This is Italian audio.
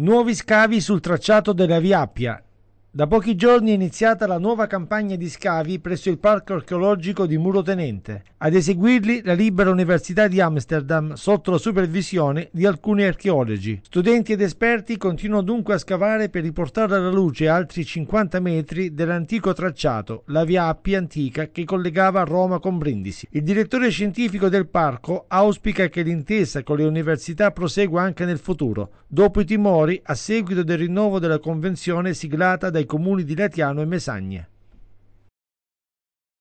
Nuovi scavi sul tracciato della Via Appia da pochi giorni è iniziata la nuova campagna di scavi presso il parco archeologico di Muro Tenente. Ad eseguirli la Libera Università di Amsterdam sotto la supervisione di alcuni archeologi. Studenti ed esperti continuano dunque a scavare per riportare alla luce altri 50 metri dell'antico tracciato, la via Appia antica che collegava Roma con Brindisi. Il direttore scientifico del parco auspica che l'intesa con le università prosegua anche nel futuro, dopo i timori a seguito del rinnovo della convenzione siglata dai comuni di Latiano e Mesagne.